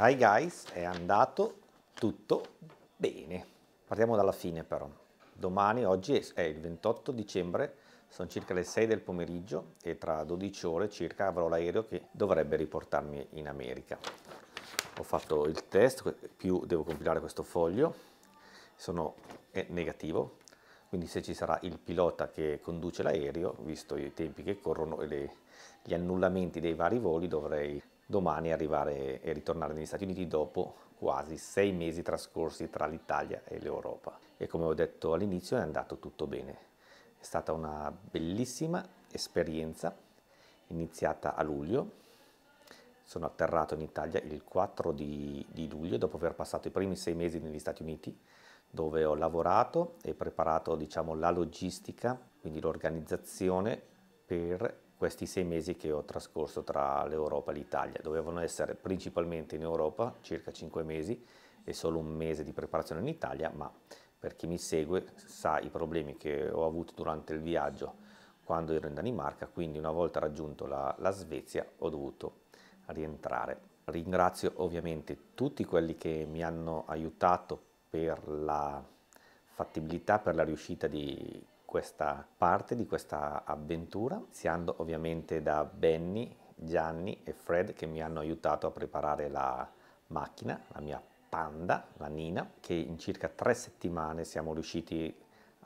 Hi guys, è andato tutto bene. Partiamo dalla fine però. Domani, oggi è il 28 dicembre, sono circa le 6 del pomeriggio e tra 12 ore circa avrò l'aereo che dovrebbe riportarmi in America. Ho fatto il test, più devo compilare questo foglio, sono negativo, quindi se ci sarà il pilota che conduce l'aereo, visto i tempi che corrono e le, gli annullamenti dei vari voli, dovrei domani arrivare e ritornare negli Stati Uniti dopo quasi sei mesi trascorsi tra l'Italia e l'Europa. E come ho detto all'inizio è andato tutto bene. È stata una bellissima esperienza iniziata a luglio. Sono atterrato in Italia il 4 di, di luglio dopo aver passato i primi sei mesi negli Stati Uniti dove ho lavorato e preparato diciamo, la logistica, quindi l'organizzazione per questi sei mesi che ho trascorso tra l'Europa e l'Italia. Dovevano essere principalmente in Europa, circa cinque mesi, e solo un mese di preparazione in Italia, ma per chi mi segue sa i problemi che ho avuto durante il viaggio quando ero in Danimarca, quindi una volta raggiunto la, la Svezia ho dovuto rientrare. Ringrazio ovviamente tutti quelli che mi hanno aiutato per la fattibilità, per la riuscita di questa parte di questa avventura, iniziando ovviamente da Benny, Gianni e Fred che mi hanno aiutato a preparare la macchina, la mia panda, la Nina, che in circa tre settimane siamo riusciti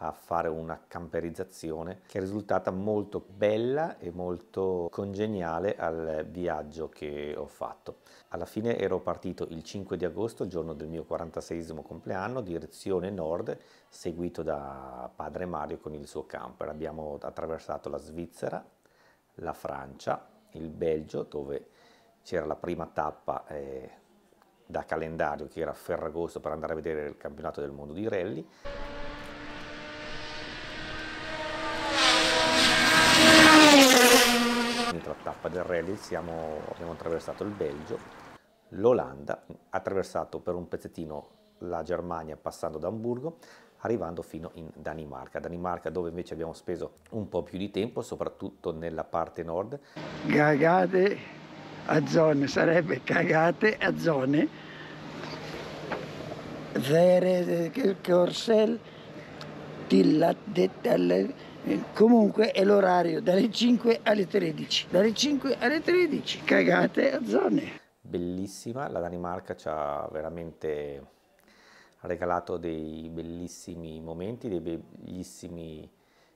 a fare una camperizzazione che è risultata molto bella e molto congeniale al viaggio che ho fatto. Alla fine ero partito il 5 di agosto, giorno del mio 46 compleanno, direzione nord, seguito da padre Mario con il suo camper. Abbiamo attraversato la Svizzera, la Francia, il Belgio, dove c'era la prima tappa eh, da calendario che era Ferragosto per andare a vedere il campionato del mondo di rally. tappa del rally siamo, abbiamo attraversato il Belgio, l'Olanda, attraversato per un pezzettino la Germania passando da Hamburgo, arrivando fino in Danimarca. Danimarca dove invece abbiamo speso un po' più di tempo, soprattutto nella parte nord. Cagate a zone, sarebbe cagate a zone. Vere, eh, Corsel, Tillat, detalle. Eh, comunque è l'orario dalle 5 alle 13 dalle 5 alle 13 cagate a zone bellissima la Danimarca ci ha veramente regalato dei bellissimi momenti dei bellissimi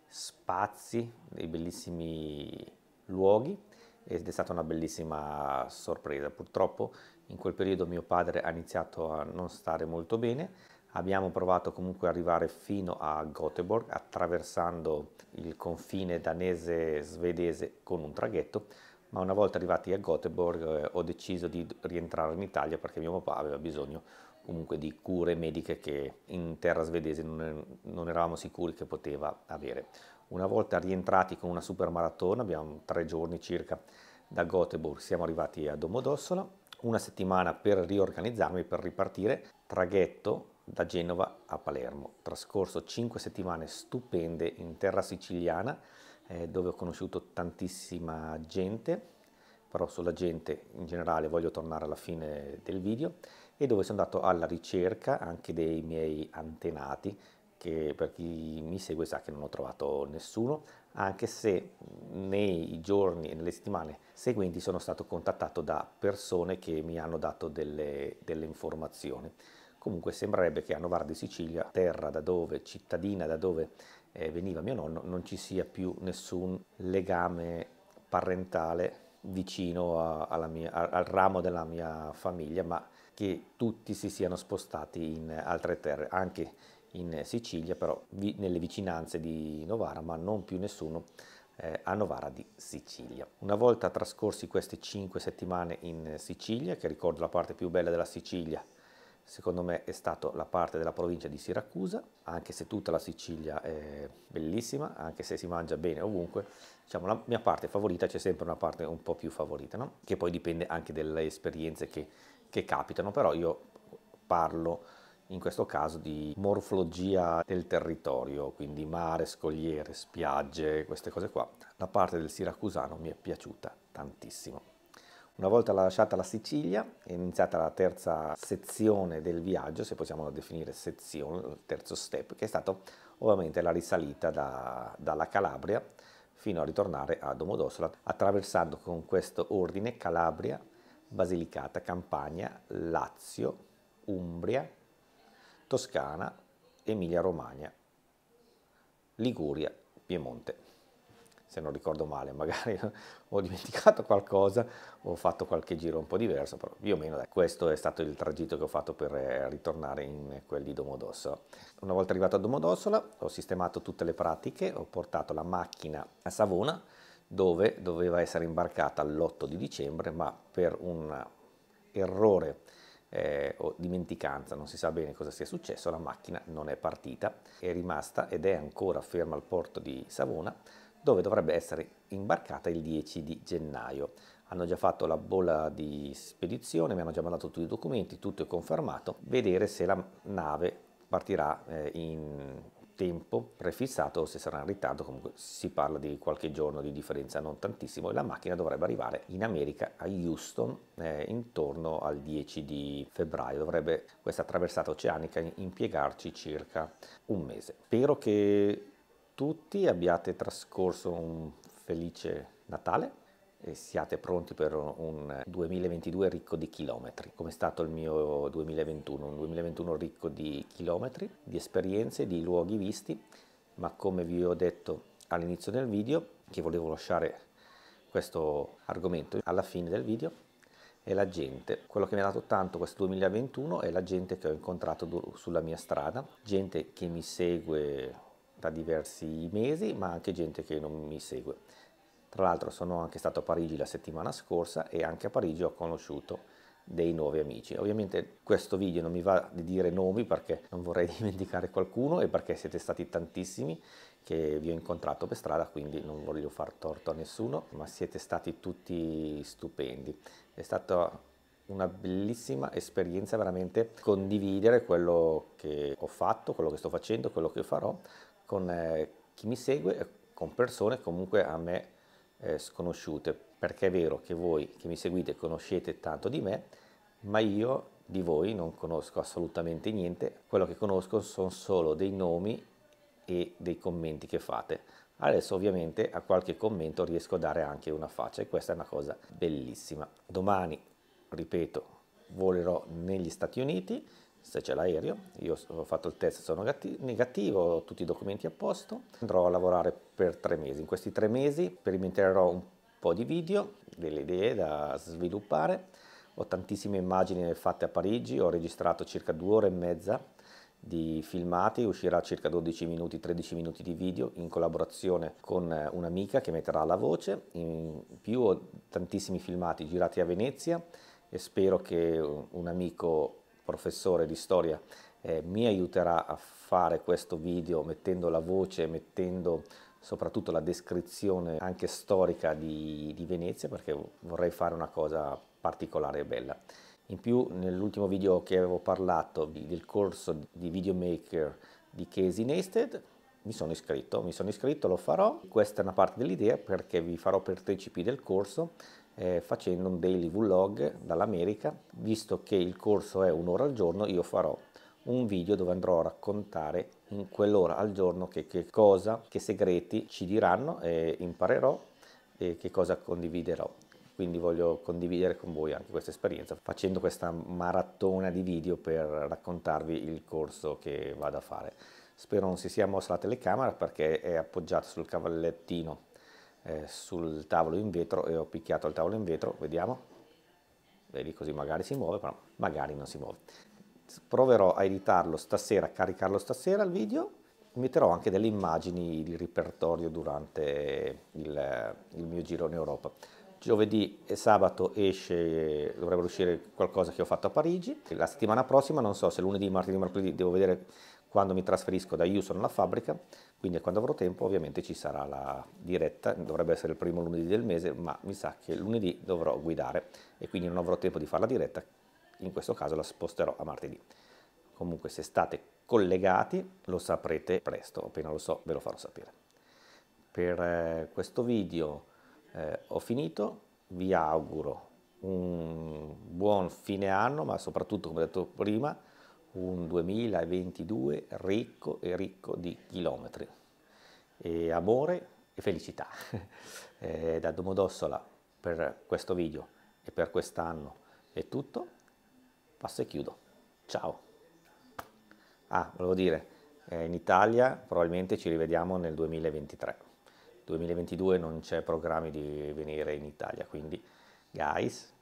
spazi dei bellissimi luoghi ed è stata una bellissima sorpresa purtroppo in quel periodo mio padre ha iniziato a non stare molto bene Abbiamo provato comunque ad arrivare fino a Göteborg attraversando il confine danese-svedese con un traghetto, ma una volta arrivati a Göteborg eh, ho deciso di rientrare in Italia perché mio papà aveva bisogno comunque di cure mediche che in terra svedese non, non eravamo sicuri che poteva avere. Una volta rientrati con una super maratona, abbiamo tre giorni circa da Göteborg, siamo arrivati a Domodossola, una settimana per riorganizzarmi, per ripartire, traghetto da Genova a Palermo. Trascorso 5 settimane stupende in terra siciliana eh, dove ho conosciuto tantissima gente, però sulla gente in generale voglio tornare alla fine del video, e dove sono andato alla ricerca anche dei miei antenati, che per chi mi segue sa che non ho trovato nessuno, anche se nei giorni e nelle settimane seguenti sono stato contattato da persone che mi hanno dato delle, delle informazioni. Comunque sembrerebbe che a Novara di Sicilia, terra da dove, cittadina da dove eh, veniva mio nonno, non ci sia più nessun legame parentale vicino a, mia, al ramo della mia famiglia, ma che tutti si siano spostati in altre terre, anche in Sicilia, però vi, nelle vicinanze di Novara, ma non più nessuno eh, a Novara di Sicilia. Una volta trascorsi queste cinque settimane in Sicilia, che ricordo la parte più bella della Sicilia, secondo me è stata la parte della provincia di Siracusa, anche se tutta la Sicilia è bellissima, anche se si mangia bene ovunque, diciamo la mia parte favorita c'è sempre una parte un po' più favorita, no? che poi dipende anche dalle esperienze che, che capitano, però io parlo in questo caso di morfologia del territorio, quindi mare, scogliere, spiagge, queste cose qua. La parte del siracusano mi è piaciuta tantissimo. Una volta lasciata la Sicilia è iniziata la terza sezione del viaggio, se possiamo definire sezione, il terzo step, che è stato ovviamente la risalita da, dalla Calabria fino a ritornare a Domodossola, attraversando con questo ordine Calabria, Basilicata, Campania, Lazio, Umbria, Toscana, Emilia-Romagna, Liguria, Piemonte se non ricordo male, magari ho dimenticato qualcosa ho fatto qualche giro un po' diverso, però più o meno questo è stato il tragitto che ho fatto per eh, ritornare in quel di Domodossola. Una volta arrivato a Domodossola ho sistemato tutte le pratiche, ho portato la macchina a Savona dove doveva essere imbarcata l'8 di dicembre, ma per un errore eh, o dimenticanza, non si sa bene cosa sia successo, la macchina non è partita, è rimasta ed è ancora ferma al porto di Savona dove dovrebbe essere imbarcata il 10 di gennaio. Hanno già fatto la bolla di spedizione, mi hanno già mandato tutti i documenti, tutto è confermato. Vedere se la nave partirà eh, in tempo prefissato o se sarà in ritardo, comunque si parla di qualche giorno di differenza, non tantissimo, e la macchina dovrebbe arrivare in America a Houston eh, intorno al 10 di febbraio, dovrebbe questa traversata oceanica impiegarci circa un mese. Spero che tutti, abbiate trascorso un felice Natale e siate pronti per un 2022 ricco di chilometri, come è stato il mio 2021, un 2021 ricco di chilometri, di esperienze, di luoghi visti, ma come vi ho detto all'inizio del video, che volevo lasciare questo argomento alla fine del video, è la gente. Quello che mi ha dato tanto questo 2021 è la gente che ho incontrato sulla mia strada, gente che mi segue da diversi mesi, ma anche gente che non mi segue. Tra l'altro sono anche stato a Parigi la settimana scorsa e anche a Parigi ho conosciuto dei nuovi amici. Ovviamente questo video non mi va di dire nomi perché non vorrei dimenticare qualcuno e perché siete stati tantissimi che vi ho incontrato per strada, quindi non voglio far torto a nessuno, ma siete stati tutti stupendi. È stata una bellissima esperienza veramente condividere quello che ho fatto, quello che sto facendo, quello che farò con eh, chi mi segue eh, con persone comunque a me eh, sconosciute, perché è vero che voi che mi seguite conoscete tanto di me, ma io di voi non conosco assolutamente niente, quello che conosco sono solo dei nomi e dei commenti che fate. Adesso ovviamente a qualche commento riesco a dare anche una faccia e questa è una cosa bellissima. Domani, ripeto, volerò negli Stati Uniti se c'è l'aereo, io ho fatto il test, sono negativo, ho tutti i documenti a posto, andrò a lavorare per tre mesi. In questi tre mesi sperimenterò un po' di video, delle idee da sviluppare, ho tantissime immagini fatte a Parigi, ho registrato circa due ore e mezza di filmati, uscirà circa 12 minuti, 13 minuti di video in collaborazione con eh, un'amica che metterà la voce, in più ho tantissimi filmati girati a Venezia e spero che eh, un amico professore di storia eh, mi aiuterà a fare questo video mettendo la voce, mettendo soprattutto la descrizione anche storica di, di Venezia perché vorrei fare una cosa particolare e bella. In più nell'ultimo video che avevo parlato di, del corso di videomaker di Casey Neisted mi sono iscritto, mi sono iscritto, lo farò. Questa è una parte dell'idea perché vi farò partecipi del corso eh, facendo un daily vlog dall'America, visto che il corso è un'ora al giorno, io farò un video dove andrò a raccontare in quell'ora al giorno che, che cosa, che segreti ci diranno e imparerò e che cosa condividerò. Quindi voglio condividere con voi anche questa esperienza facendo questa maratona di video per raccontarvi il corso che vado a fare. Spero non si sia mossa la telecamera perché è appoggiata sul cavallettino eh, sul tavolo in vetro e ho picchiato il tavolo in vetro, vediamo, vedi così magari si muove, però magari non si muove. Proverò a editarlo stasera, a caricarlo stasera il video, metterò anche delle immagini di repertorio durante il, il mio giro in Europa giovedì e sabato esce, dovrebbero uscire qualcosa che ho fatto a Parigi. La settimana prossima, non so se lunedì, martedì, mercoledì, devo vedere quando mi trasferisco da Houston alla fabbrica, quindi quando avrò tempo ovviamente ci sarà la diretta, dovrebbe essere il primo lunedì del mese, ma mi sa che lunedì dovrò guidare e quindi non avrò tempo di fare la diretta, in questo caso la sposterò a martedì. Comunque se state collegati lo saprete presto, appena lo so ve lo farò sapere. Per eh, questo video eh, ho finito, vi auguro un buon fine anno, ma soprattutto come detto prima un 2022 ricco e ricco di chilometri, e amore e felicità. Eh, da Domodossola per questo video e per quest'anno è tutto, passo e chiudo, ciao! Ah, volevo dire, eh, in Italia probabilmente ci rivediamo nel 2023, 2022 non c'è programmi di venire in Italia, quindi guys,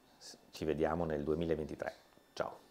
ci vediamo nel 2023, ciao!